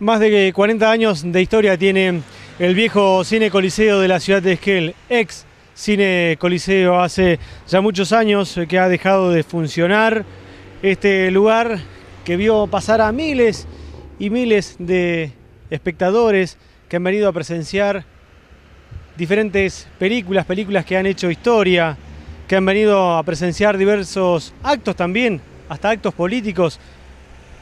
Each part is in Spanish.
Más de 40 años de historia tiene el viejo Cine Coliseo de la ciudad de Esquel, ex Cine Coliseo, hace ya muchos años que ha dejado de funcionar este lugar que vio pasar a miles y miles de espectadores que han venido a presenciar diferentes películas, películas que han hecho historia, que han venido a presenciar diversos actos también, hasta actos políticos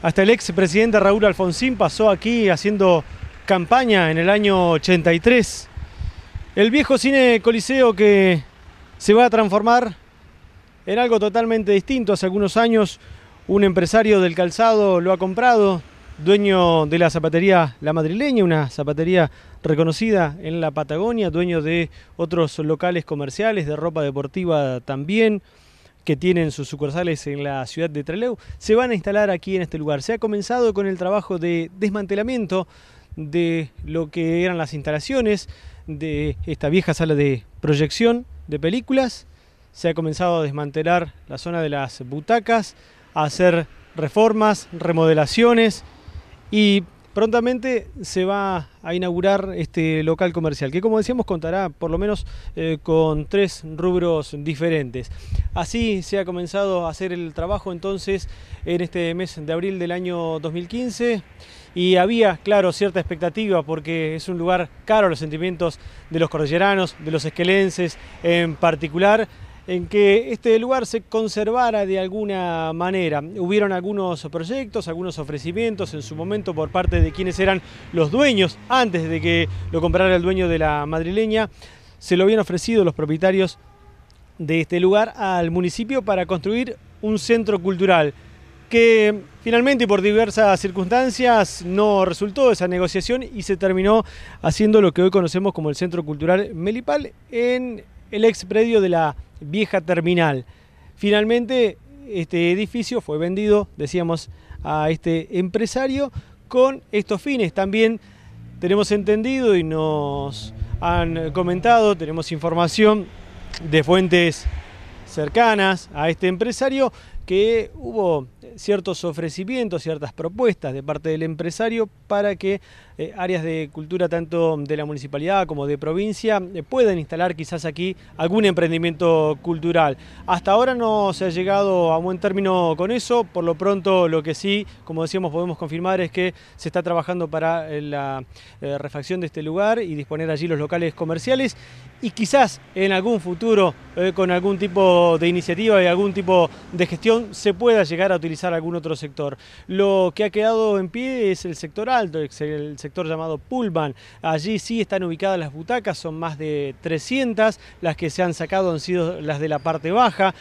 hasta el presidente Raúl Alfonsín pasó aquí haciendo campaña en el año 83. El viejo cine Coliseo que se va a transformar en algo totalmente distinto. Hace algunos años un empresario del calzado lo ha comprado, dueño de la zapatería La Madrileña, una zapatería reconocida en la Patagonia, dueño de otros locales comerciales, de ropa deportiva también que tienen sus sucursales en la ciudad de Trelew se van a instalar aquí en este lugar. Se ha comenzado con el trabajo de desmantelamiento de lo que eran las instalaciones de esta vieja sala de proyección de películas. Se ha comenzado a desmantelar la zona de las butacas, a hacer reformas, remodelaciones y Prontamente se va a inaugurar este local comercial, que como decíamos contará por lo menos eh, con tres rubros diferentes. Así se ha comenzado a hacer el trabajo entonces en este mes de abril del año 2015 y había, claro, cierta expectativa porque es un lugar caro a los sentimientos de los cordilleranos, de los esquelenses en particular, en que este lugar se conservara de alguna manera. Hubieron algunos proyectos, algunos ofrecimientos en su momento por parte de quienes eran los dueños, antes de que lo comprara el dueño de la madrileña, se lo habían ofrecido los propietarios de este lugar al municipio para construir un centro cultural que finalmente por diversas circunstancias no resultó esa negociación y se terminó haciendo lo que hoy conocemos como el Centro Cultural Melipal en el ex predio de la vieja terminal. Finalmente, este edificio fue vendido, decíamos, a este empresario con estos fines. También tenemos entendido y nos han comentado, tenemos información de fuentes cercanas a este empresario que hubo ciertos ofrecimientos, ciertas propuestas de parte del empresario para que eh, áreas de cultura tanto de la municipalidad como de provincia eh, puedan instalar quizás aquí algún emprendimiento cultural. Hasta ahora no se ha llegado a buen término con eso, por lo pronto lo que sí, como decíamos, podemos confirmar es que se está trabajando para eh, la refacción de este lugar y disponer allí los locales comerciales y quizás en algún futuro con algún tipo de iniciativa y algún tipo de gestión se pueda llegar a utilizar algún otro sector. Lo que ha quedado en pie es el sector alto, el sector llamado Pullman. Allí sí están ubicadas las butacas, son más de 300. Las que se han sacado han sido las de la parte baja.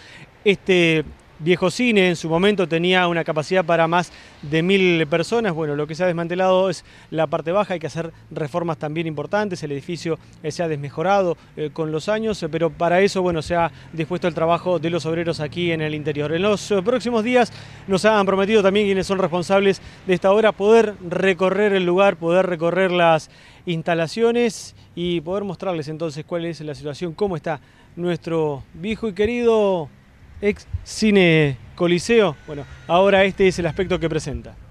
Este viejo cine en su momento tenía una capacidad para más de mil personas. Bueno, lo que se ha desmantelado es la parte baja, hay que hacer reformas también importantes, el edificio eh, se ha desmejorado eh, con los años, eh, pero para eso, bueno, se ha dispuesto el trabajo de los obreros aquí en el interior. En los próximos días nos han prometido también quienes son responsables de esta obra poder recorrer el lugar, poder recorrer las instalaciones y poder mostrarles entonces cuál es la situación, cómo está nuestro viejo y querido ex cine Coliseo. Bueno, ahora este es el aspecto que presenta.